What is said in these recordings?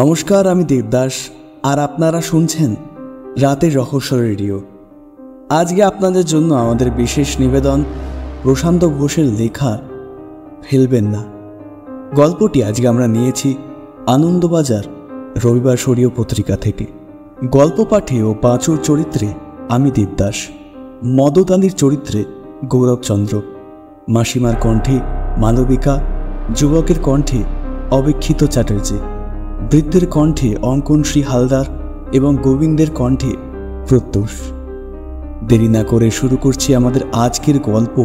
নমস্কার আমি দেবদাস আর আপনারা শুনছেন রাতের রহস্য রেডিও আজকে আপনাদের জন্য আমাদের বিশেষ নিবেদন প্রশান্ত ঘোষের লেখা ফেলবেন না গল্পটি আজকে আমরা নিয়েছি আনন্দবাজার রবিবার সরীয় পত্রিকা থেকে গল্প পাঠে ও পাঁচুর চরিত্রে আমি দেবদাস মদত আলীর চরিত্রে গৌরবচন্দ্র মাসিমার কণ্ঠে মালবিকা যুবকের কণ্ঠে অবিক্ষিত চ্যাটার্জী বৃদ্ধের কণ্ঠে অঙ্কন শ্রী হালদার এবং গোবিন্দের কণ্ঠে প্রত্যুষ দেরি না করে শুরু করছি আমাদের আজকের গল্প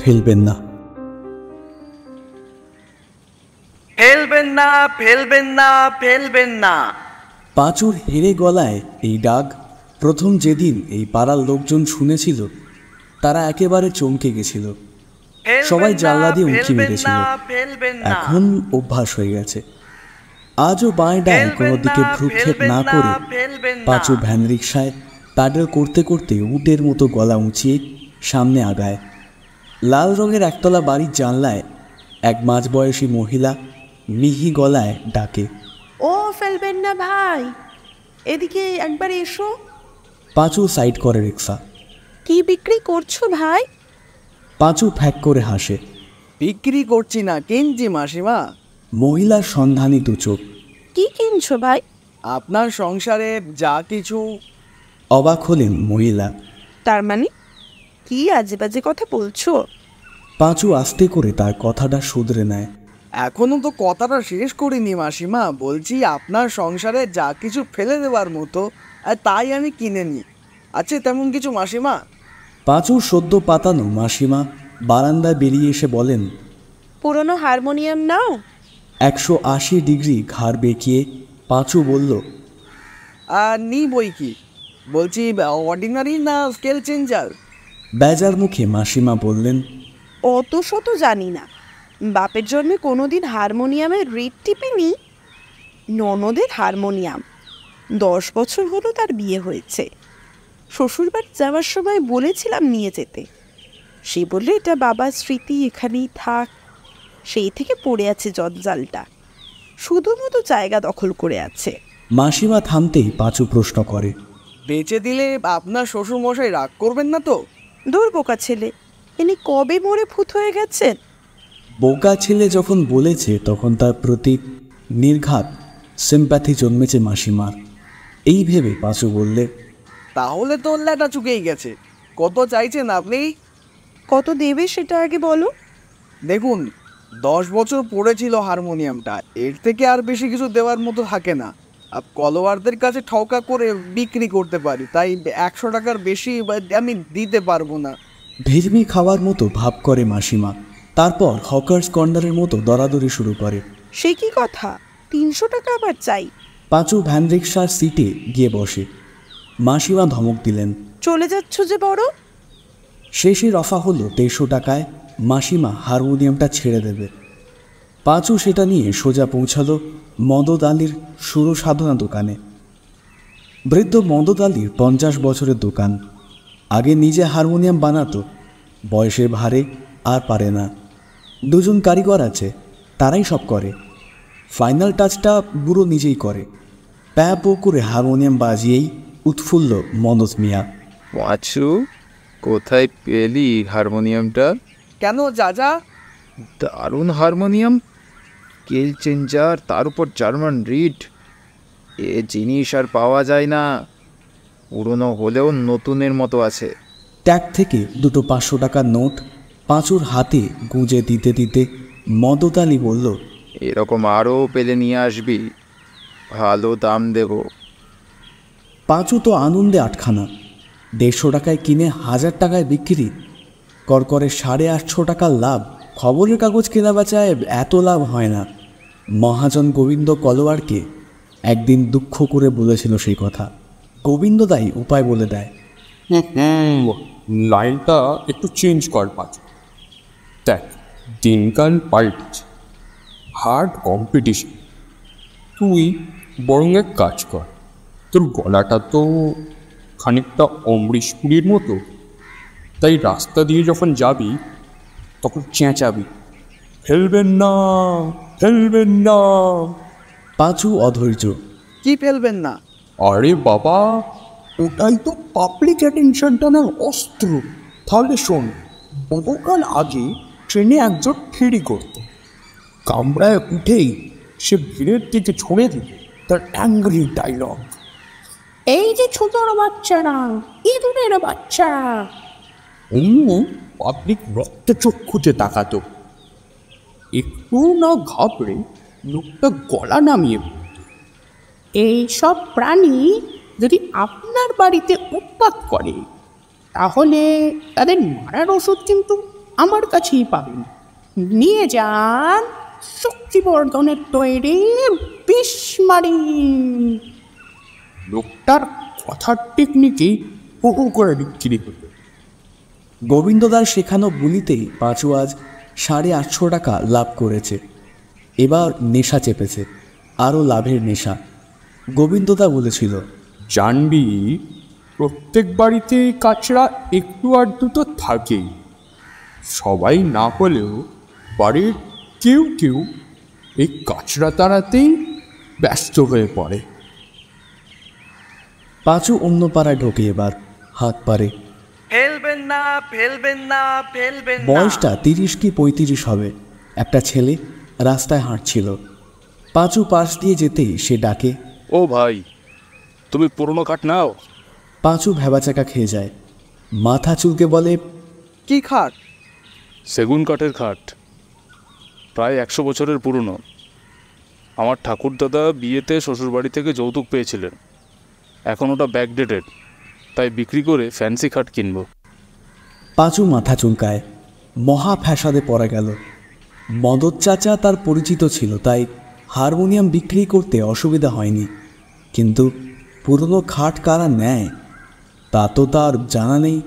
ফেলবেন না ফেলবেন না ফেলবেন না ফেলবেন না পাঁচুর হেরে গলায় এই ডাক প্রথম যেদিন এই পাড়ার লোকজন শুনেছিল তারা একেবারে চমকে গেছিল সবাই জানলা দিয়ে উঁকি মেরেছিল এখন অভ্যাস হয়ে গেছে আজও বাঁয় ডায় কোনো দিকে ভ্রুক্ষেপ না করে পাঁচু ভ্যান রিক্সায় প্যাডেল করতে করতে উটের মতো গলা উঁচিয়ে সামনে আগায় লাল রঙের একতলা বাড়ির জানলায় এক মাঝ বয়সী মহিলা মিহি গলায় ডাকে ও ফেলবেন না ভাই এদিকে একবার এসো পাঁচু সাইড করে রিক্সা কি বিক্রি করছো ভাই পাঁচু ফ্যাক করে হাসে বিক্রি করছি না কিনছি মাসিমা মহিলার সন্ধানী দু চোখ কি কিনছো ভাই আপনার সংসারে যা কিছু অবাক হলেন মহিলা তার মানে কি আজে বাজে কথা বলছো পাঁচু আস্তে করে তার কথাটা শুধরে নেয় এখনো তো কথাটা শেষ করিনি মাসিমা বলছি আপনার সংসারে যা কিছু ফেলে দেওয়ার মতো আর তাই আমি কিনে নিই আচ্ছা তেমন কিছু মাসিমা পাঁচু সদ্য পাতানো মাসিমা বারান্দায় বেরিয়ে এসে বলেন পুরনো হারমোনিয়াম নাও একশো আশি ডিগ্রি ঘাড় বেঁকিয়ে পাঁচু বলল নি বই কি বলছি অর্ডিনারি না স্কেল চেঞ্জার বেজার মুখে মাসিমা বললেন অত শত জানি না বাপের জন্মে কোনোদিন হারমোনিয়ামের রেড টিপি নি ননদের হারমোনিয়াম দশ বছর হলো তার বিয়ে হয়েছে শ্বশুরবাড়ি যাওয়ার সময় বলেছিলাম নিয়ে যেতে সে বললে এটা বাবার স্মৃতি এখানেই থাক সেই থেকে পড়ে আছে জঞ্জালটা শুধুমতো জায়গা দখল করে আছে মাসিমা থামতেই পাঁচু প্রশ্ন করে বেঁচে দিলে আপনার শ্বশুরমশাই রাগ করবেন না তো দূর বোকা ছেলে ইনি কবে মরে ফুত হয়ে গেছেন বোকা ছেলে যখন বলেছে তখন তার প্রতি নির্ঘাত সিম্প্যাথি জন্মেছে মাসিমার এই ভেবে পাঁচু বললে তাহলে তো ল্যাটা চুকেই গেছে কত চাইছেন আপনি কত দেবে সেটা আগে বলো দেখুন দশ বছর পড়েছিল হারমোনিয়ামটা এর থেকে আর বেশি কিছু দেওয়ার মতো থাকে না আর কলোয়ারদের কাছে ঠকা করে বিক্রি করতে পারি তাই একশো টাকার বেশি আমি দিতে পারবো না ভেজমি খাওয়ার মতো ভাব করে মাসিমা তারপর হকার্স কর্নারের মতো দরাদরি শুরু করে সে কি কথা তিনশো টাকা আবার চাই পাঁচু ভ্যান রিক্সার সিটে গিয়ে বসে মাসিমা ধমক দিলেন চলে যাচ্ছ যে বড় শেষে রফা হলো দেড়শো টাকায় মাসিমা হারমোনিয়ামটা ছেড়ে দেবে পাঁচু সেটা নিয়ে সোজা পৌঁছালো মদদ আলীর সুর সাধনা দোকানে বৃদ্ধ মদদ আলীর পঞ্চাশ বছরের দোকান আগে নিজে হারমোনিয়াম বানাতো বয়সের ভারে আর পারে না দুজন কারিগর আছে তারাই সব করে ফাইনাল টাচটা বুড়ো নিজেই করে ও করে হারমোনিয়াম বাজিয়েই উৎফুল্ল মনোজ মিয়া পাঁচু কোথায় পেলি হারমোনিয়ামটা কেন যা যা দারুণ হারমোনিয়াম কেল চেঞ্জার তার উপর জার্মান রিড এ জিনিস আর পাওয়া যায় না পুরনো হলেও নতুনের মতো আছে ট্যাগ থেকে দুটো পাঁচশো টাকার নোট পাঁচুর হাতে গুঁজে দিতে দিতে মদত আলী বলল এরকম আরও পেলে নিয়ে আসবি ভালো দাম দেব পাঁচু তো আনন্দে আটখানা দেড়শো টাকায় কিনে হাজার টাকায় বিক্রি করকরের সাড়ে আটশো টাকার লাভ খবরের কাগজ কেনা বেচায় এত লাভ হয় না মহাজন গোবিন্দ কলোয়ারকে একদিন দুঃখ করে বলেছিল সেই কথা গোবিন্দ দাই উপায় বলে দেয় লাইনটা একটু চেঞ্জ কর পাঁচ দেখ দিনকাল পাল্টেছে হার্ড কম্পিটিশন তুই বরং এক কাজ কর তোর গলাটা তো খানিকটা পুরীর মতো তাই রাস্তা দিয়ে যখন যাবি তখন চেঁচাবি ফেলবেন না ফেলবেন না পাঁচু অধৈর্য কি ফেলবেন না আরে বাবা ওটাই তো পাবলিক অ্যাটেনশনটা না অস্ত্র তাহলে শোন বহুকাল আগে ট্রেনে একজন ফেরি করত কামড়ায় উঠেই সে ভিড়ের দিকে ছড়ে দিল তার অ্যাংরি ডাইলগ এই যে ছোটর বাচ্চারা ইঁদুরের বাচ্চা অন্য পাবলিক রক্তচক্ষুতে তাকাত একটু না ঘাবড়ে লোকটা গলা নামিয়ে এইসব প্রাণী যদি আপনার বাড়িতে উৎপাত করে তাহলে তাদের মারার ওষুধ কিন্তু আমার কাছেই পাবেন নিয়ে যান শক্তিবর্ধনের তৈরি বিস্মারি লোকটার কথার টেকনিকেই হু করে বিক্রি হতো গোবিন্দদার শেখানো বুলিতেই পাঁচু আজ সাড়ে আটশো টাকা লাভ করেছে এবার নেশা চেপেছে আরও লাভের নেশা গোবিন্দদা বলেছিল জানবি প্রত্যেক বাড়িতে কাচড়া একটু আর দুটো থাকেই সবাই না হলেও বাড়ির কেউ কেউ এই কাচড়া তাড়াতেই ব্যস্ত হয়ে পড়ে পাঁচু অন্য পাড়ায় ঢোকে এবার হাত পারে ফেলবেন না ফেলবেন না ফেলবেন বয়সটা তিরিশ কি পঁয়ত্রিশ হবে একটা ছেলে রাস্তায় হাঁটছিল পাঁচু পাশ দিয়ে যেতেই সে ডাকে ও ভাই তুমি পুরনো কাঠ নাও পাঁচু ভেবাচাকা খেয়ে যায় মাথা চুলকে বলে কি খাট সেগুন কাঠের খাট প্রায় একশো বছরের পুরনো আমার ঠাকুরদাদা বিয়েতে শ্বশুরবাড়ি থেকে যৌতুক পেয়েছিলেন এখন ওটা ব্যাকডেটেড তাই বিক্রি করে ফ্যান্সি খাট কিনব পাঁচু মাথা চুলকায় মহা ফ্যাসাদে পড়া গেল মদত চাচা তার পরিচিত ছিল তাই হারমোনিয়াম বিক্রি করতে অসুবিধা হয়নি কিন্তু পুরনো খাট কারা নেয় তা তো তার জানা নেই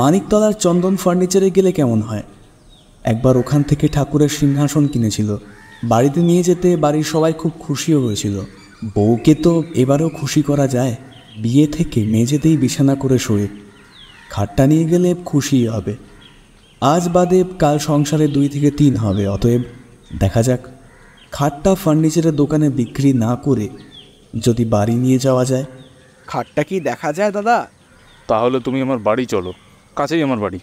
মানিকতলার চন্দন ফার্নিচারে গেলে কেমন হয় একবার ওখান থেকে ঠাকুরের সিংহাসন কিনেছিল বাড়িতে নিয়ে যেতে বাড়ির সবাই খুব খুশিও হয়েছিল বউকে তো এবারেও খুশি করা যায় বিয়ে থেকে মেঝেতেই বিছানা করে শোয়ে খাটটা নিয়ে গেলে খুশি হবে আজ বাদে কাল সংসারে দুই থেকে তিন হবে অতএব দেখা যাক খাটটা ফার্নিচারের দোকানে বিক্রি না করে যদি বাড়ি নিয়ে যাওয়া যায় খাটটা কি দেখা যায় দাদা তাহলে তুমি আমার বাড়ি চলো কাছেই আমার বাড়ি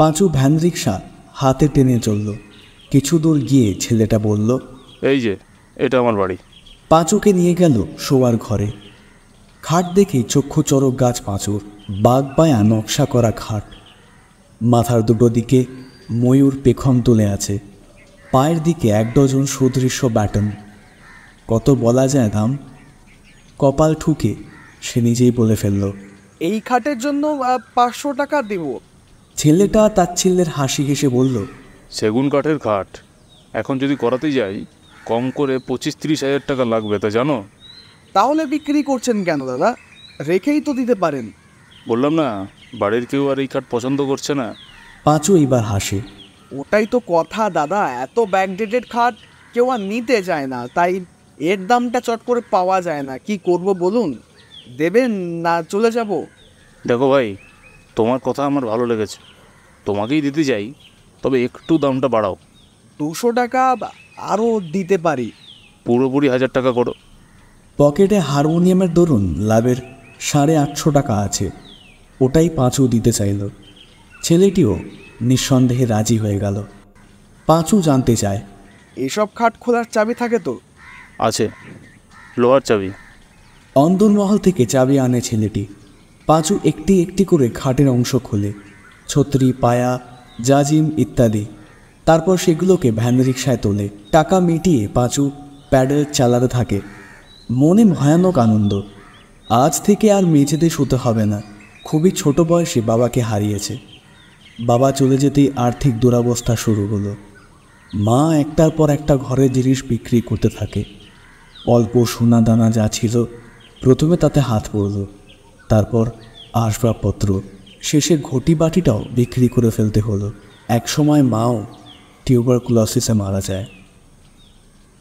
পাঁচু ভ্যান রিক্সা হাতে টেনে চলল কিছু দূর গিয়ে ছেলেটা বলল এই যে এটা আমার বাড়ি পাঁচুকে নিয়ে গেল শোয়ার ঘরে খাট দেখেই চক্ষু চরক গাছ পাঁচুর বাঘ পায়া নকশা করা খাট মাথার দুটো দিকে ময়ূর পেখম তুলে আছে পায়ের দিকে এক ডজন সুদৃশ্য ব্যাটন কত বলা যায় দাম কপাল ঠুকে সে নিজেই বলে ফেলল এই খাটের জন্য পাঁচশো টাকা দেব ছেলেটা তাচ্ছিল্যের হাসি হেসে বলল সেগুন কাঠের খাট এখন যদি করাতে যাই কম করে পঁচিশ তিরিশ হাজার টাকা লাগবে তা জানো তাহলে বিক্রি করছেন কেন দাদা রেখেই তো দিতে পারেন বললাম না বাড়ির কেউ আর এই কার্ড পছন্দ করছে না পাঁচু এইবার হাসে ওটাই তো কথা দাদা এত ব্যাকডেটেড খাট কেউ আর নিতে চায় না তাই এর দামটা চট করে পাওয়া যায় না কি করব বলুন দেবেন না চলে যাব দেখো ভাই তোমার কথা আমার ভালো লেগেছে তোমাকেই দিতে চাই তবে একটু দামটা বাড়াও দুশো টাকা আরও দিতে পারি পুরোপুরি হাজার টাকা করো পকেটে হারমোনিয়ামের দরুন লাভের সাড়ে আটশো টাকা আছে ওটাই পাঁচু দিতে চাইল ছেলেটিও নিঃসন্দেহে রাজি হয়ে গেল পাঁচু জানতে চায় এসব খাট খোলার চাবি থাকে তো আছে লোহার চাবি অন্দরমহল থেকে চাবি আনে ছেলেটি পাঁচু একটি একটি করে খাটের অংশ খোলে ছত্রি পায়া জাজিম ইত্যাদি তারপর সেগুলোকে ভ্যান রিক্সায় তোলে টাকা মিটিয়ে পাঁচু প্যাডেল চালাতে থাকে মনে ভয়ানক আনন্দ আজ থেকে আর মেঝেতে শুতে হবে না খুবই ছোট বয়সে বাবাকে হারিয়েছে বাবা চলে যেতেই আর্থিক দুরাবস্থা শুরু হলো মা একটার পর একটা ঘরে জিনিস বিক্রি করতে থাকে অল্প সোনা দানা যা ছিল প্রথমে তাতে হাত পড়ল তারপর আসবাবপত্র শেষে ঘটি বাটিটাও বিক্রি করে ফেলতে হলো একসময় মাও ক্লসিসে মারা যায়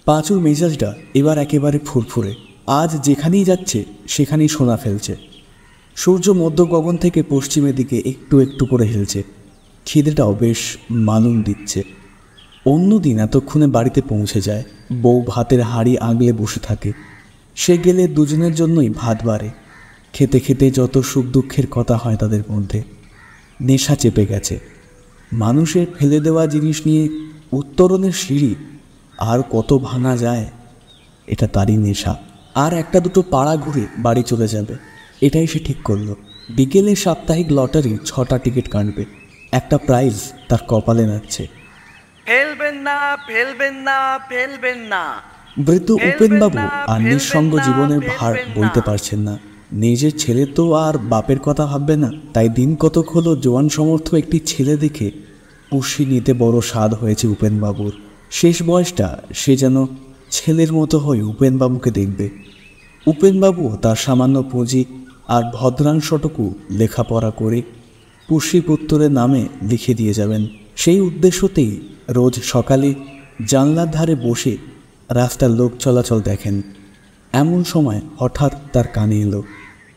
পাঁচুর মেজাজটা এবার একেবারে ফুরফুরে আজ যেখানেই যাচ্ছে সেখানেই সোনা ফেলছে সূর্য মধ্য গগন থেকে পশ্চিমের দিকে একটু একটু করে হেলছে খিদেটাও বেশ মালুম দিচ্ছে অন্যদিন এতক্ষণে বাড়িতে পৌঁছে যায় বউ ভাতের হাড়ি আগলে বসে থাকে সে গেলে দুজনের জন্যই ভাত বাড়ে খেতে খেতে যত সুখ দুঃখের কথা হয় তাদের মধ্যে নেশা চেপে গেছে মানুষের ফেলে দেওয়া জিনিস নিয়ে উত্তরণের সিঁড়ি আর কত ভাঙা যায় এটা তারই নেশা আর একটা দুটো পাড়া ঘুরে বাড়ি চলে যাবে এটাই সে ঠিক করলো বিকেলে সাপ্তাহিক লটারি ছটা টিকিট কাটবে একটা প্রাইজ তার কপালে নাচছে ফেলবেন না ফেলবেন না ফেলবেন না বৃদ্ধ উপেনবাবু আর নিঃসঙ্গ জীবনের ভার বলতে পারছেন না নিজের ছেলে তো আর বাপের কথা ভাববে না তাই দিন কতক হলো জোয়ান সমর্থ একটি ছেলে দেখে পুষি নিতে বড় স্বাদ হয়েছে উপেনবাবুর শেষ বয়সটা সে যেন ছেলের মতো হয়ে উপেনবাবুকে দেখবে উপেনবাবুও তার সামান্য পুঁজি আর ভদ্রাংশটুকু লেখাপড়া করে পুষ্যিপুত্তরের নামে লিখে দিয়ে যাবেন সেই উদ্দেশ্যতেই রোজ সকালে জানলার ধারে বসে রাস্তার লোক চলাচল দেখেন এমন সময় হঠাৎ তার কানে এলো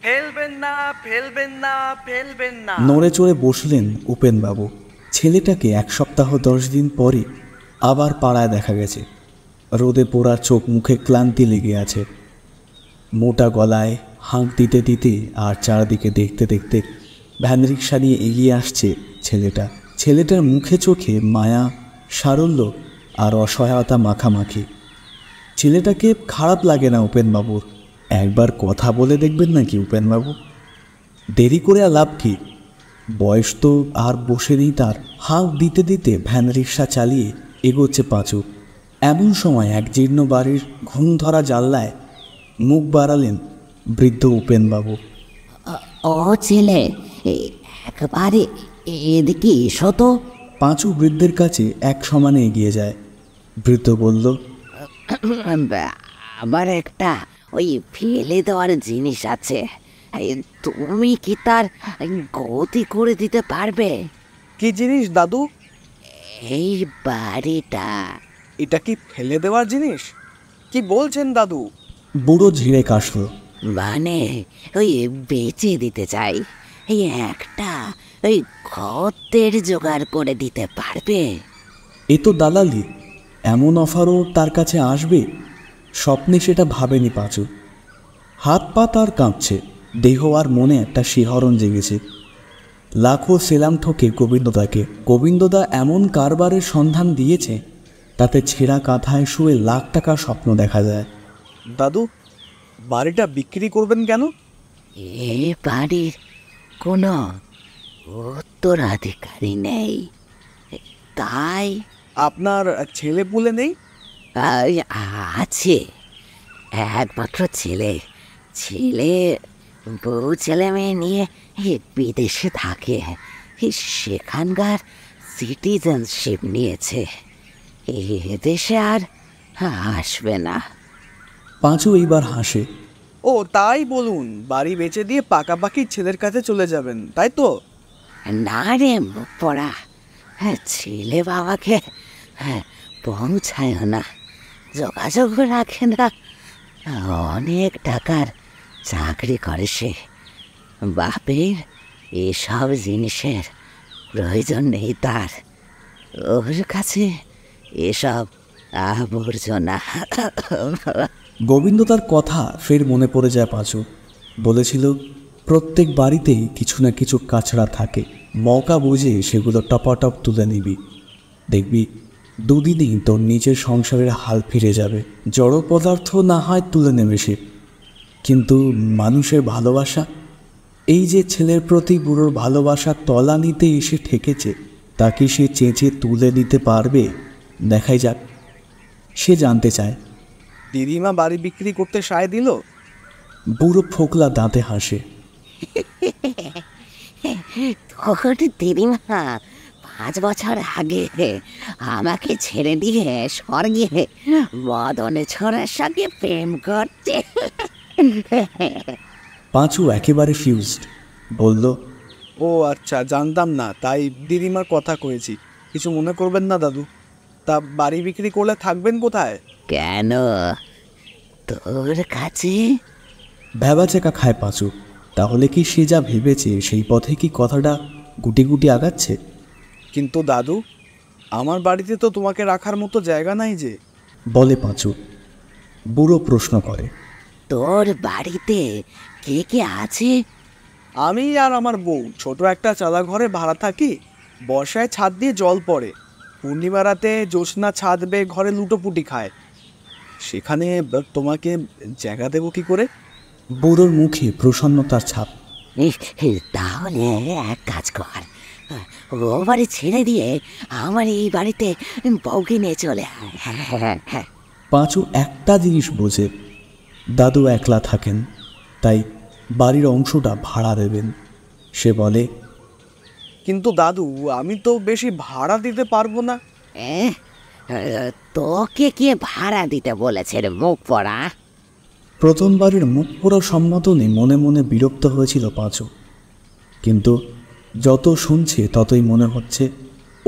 ফেলবেন না ফেলবেন না ফেলবেন না নড়ে চড়ে বসলেন উপেনবাবু ছেলেটাকে এক সপ্তাহ দশ দিন পরে আবার পাড়ায় দেখা গেছে রোদে পোড়ার চোখ মুখে ক্লান্তি লেগে আছে মোটা গলায় হাঁক দিতে দিতে আর চারদিকে দেখতে দেখতে ভ্যান রিক্সা নিয়ে এগিয়ে আসছে ছেলেটা ছেলেটার মুখে চোখে মায়া সারল্য আর অসহায়তা মাখামাখি ছেলেটাকে খারাপ লাগে না উপেনবাবুর একবার কথা বলে দেখবেন নাকি উপেনবাবু দেরি করে আর লাভ কি বয়স তো আর বসে নেই তার হাঁক দিতে দিতে ভ্যান রিক্সা চালিয়ে এগোচ্ছে পাঁচু এমন সময় এক জীর্ণ বাড়ির ঘুম ধরা জানলায় মুখ বাড়ালেন বৃদ্ধ উপেনবাবু ও ছেলে একবারে এদিকে এসো তো পাঁচু বৃদ্ধের কাছে এক সমানে এগিয়ে যায় বৃদ্ধ বলল আমার একটা ওই ফেলে দেওয়ার জিনিস আছে তুমি কি তার গতি করে দিতে পারবে কি জিনিস দাদু এই বাড়িটা এটা কি ফেলে দেওয়ার জিনিস কি বলছেন দাদু বুড়ো ঝিড়ে কাশল মানে ওই বেঁচে দিতে চাই এই একটা ওই ক্ষতের জোগাড় করে দিতে পারবে এ তো দালালি এমন অফারও তার কাছে আসবে স্বপ্নে সেটা ভাবেনি পাঁচু হাত পা তার কাঁপছে দেহ আর মনে একটা শিহরণ জেগেছে লাখো সেলাম ঠকে গোবিন্দদাকে গোবিন্দদা এমন কারবারের সন্ধান দিয়েছে তাতে ছেঁড়া কাঁথায় শুয়ে লাখ টাকার স্বপ্ন দেখা যায় দাদু বাড়িটা বিক্রি করবেন কেন এ বাড়ির কোনো উত্তরাধিকারী নেই তাই আপনার ছেলে পুলে নেই আছে একমাত্র ছেলে ছেলে বউ ছেলে মেয়ে নিয়ে বিদেশে থাকে সেখানকার সিটিজেনশিপ নিয়েছে এ দেশে আর আসবে না পাঁচু এইবার হাসে ও তাই বলুন বাড়ি বেঁচে দিয়ে পাকাপাকি ছেলের কাছে চলে যাবেন তাই তো না রে পড়া ছেলে বাবাকে পৌঁছায় না যোগাযোগ রাখে না অনেক টাকার চাকরি করে সে বাপের এসব জিনিসের প্রয়োজন নেই তার ওর কাছে এসব আবর্জনা গোবিন্দ তার কথা ফের মনে পড়ে যায় পাঁচু বলেছিল প্রত্যেক বাড়িতেই কিছু না কিছু কাছড়া থাকে মকা বুঝে সেগুলো টপাটপ তুলে নিবি দেখবি দুদিনেই তোর নিজের সংসারের হাল ফিরে যাবে জড় পদার্থ না হয় তুলে নেবে সে কিন্তু মানুষের ভালোবাসা এই যে ছেলের প্রতি বুড়োর ভালোবাসা তলানিতে এসে ঠেকেছে তাকে সে চেঁচে তুলে নিতে পারবে দেখাই যাক সে জানতে চায় দিদিমা বাড়ি বিক্রি করতে সায় দিল বুড়ো ফোকলা দাঁতে হাসে দিদিমা পাঁচ বছর আগে আমাকে ছেড়ে দিয়ে স্বর্গে মদন ছড়ার সঙ্গে প্রেম করতে পাঁচু একেবারে ফিউজড বলল ও আচ্ছা জানতাম না তাই দিদিমার কথা কয়েছি কিছু মনে করবেন না দাদু তা বাড়ি বিক্রি করলে থাকবেন কোথায় কেন তোর কাছে চেকা খায় পাঁচু তাহলে কি সে যা ভেবেছে সেই পথে কি কথাটা গুটি গুটি আগাচ্ছে কিন্তু দাদু আমার বাড়িতে তো তোমাকে রাখার মতো জায়গা নাই যে বলে পাঁচু বুড়ো প্রশ্ন করে তোর বাড়িতে কে কে আছে আমি আর আমার বউ ছোট একটা চালা ঘরে ভাড়া থাকি বর্ষায় ছাদ দিয়ে জল পড়ে পূর্ণিমা রাতে জ্যোৎস্না ছাদ বেয়ে ঘরে লুটোপুটি খায় সেখানে তোমাকে জায়গা দেবো কি করে বুড়োর মুখে প্রসন্নতার ছাপ তাহলে এক কাজ কর ও বাড়ি ছেড়ে দিয়ে আমার এই বাড়িতে বউকে নিয়ে চলে হ্যাঁ, হ্যাঁ, হ্যাঁ। পাঁচু একটা জিনিস বোঝে দাদু একলা থাকেন তাই বাড়ির অংশটা ভাড়া দেবেন সে বলে কিন্তু দাদু আমি তো বেশি ভাড়া দিতে পারবো না তোকে কে ভাড়া দিতে বলেছে রে মুখ পড়া প্রথমবারের মুখ পোড়া সম্মতনে মনে মনে বিরক্ত হয়েছিল পাঁচু কিন্তু যত শুনছে ততই মনে হচ্ছে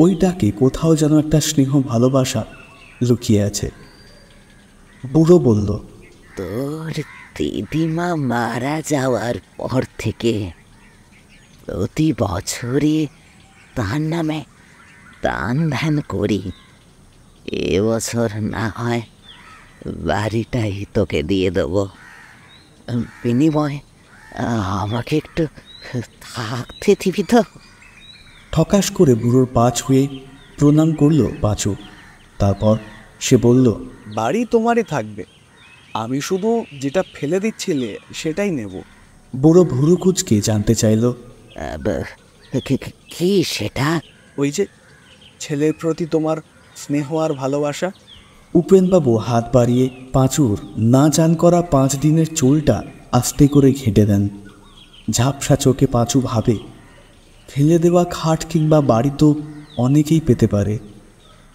ওইটাকে কোথাও যেন একটা স্নেহ ভালোবাসা লুকিয়ে আছে বুড়ো বলল তোর দিদিমা মারা যাওয়ার পর থেকে প্রতি বছরই তার নামে দান ধ্যান করি এবছর না হয় বাড়িটাই তোকে দিয়ে দেবো বিনিময় আমাকে একটু থাকতে দিবি তো ঠকাশ করে বুড়োর পা ছুঁয়ে প্রণাম করল পাঁচু তারপর সে বলল বাড়ি তোমারই থাকবে আমি শুধু যেটা ফেলে দিচ্ছিলে সেটাই নেব বুড়ো ভুরু কুচকে জানতে চাইল কি সেটা ওই যে ছেলের প্রতি তোমার স্নেহ আর ভালোবাসা উপেনবাবু হাত বাড়িয়ে পাঁচুর না চান করা পাঁচ দিনের চুলটা আস্তে করে ঘেঁটে দেন ঝাপসা চোখে পাঁচু ভাবে ফেলে দেওয়া খাট কিংবা বাড়ি তো অনেকেই পেতে পারে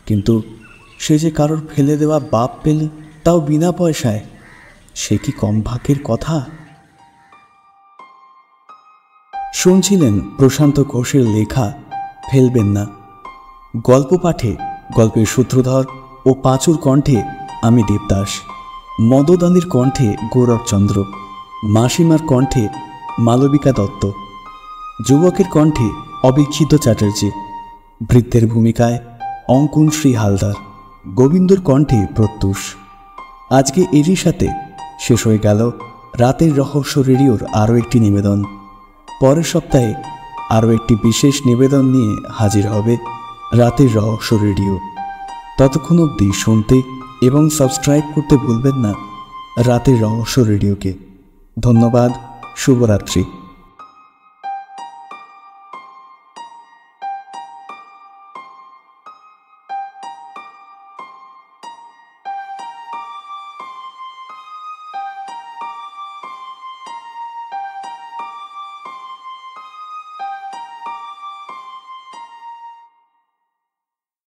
কিন্তু সে যে কারোর ফেলে দেওয়া বাপ পেলে তাও বিনা পয়সায় সে কি কম ভাগ্যের কথা শুনছিলেন প্রশান্ত ঘোষের লেখা ফেলবেন না গল্প পাঠে গল্পের সূত্রধর ও পাঁচুর কণ্ঠে আমি দেবদাস মদদানির কণ্ঠে গৌরবচন্দ্র মাসিমার কণ্ঠে মালবিকা দত্ত যুবকের কণ্ঠে অবিক্ষিত চ্যাটার্জি বৃদ্ধের ভূমিকায় অঙ্কুন শ্রী হালদার গোবিন্দর কণ্ঠে প্রত্যুষ আজকে এরই সাথে শেষ হয়ে গেল রাতের রহস্য রেডিওর আরও একটি নিবেদন পরের সপ্তাহে আরও একটি বিশেষ নিবেদন নিয়ে হাজির হবে রাতের রহস্য রেডিও ততক্ষণ অবধি শুনতে এবং সাবস্ক্রাইব করতে ভুলবেন না রাতের রহস্য রেডিওকে ধন্যবাদ শুভরাত্রি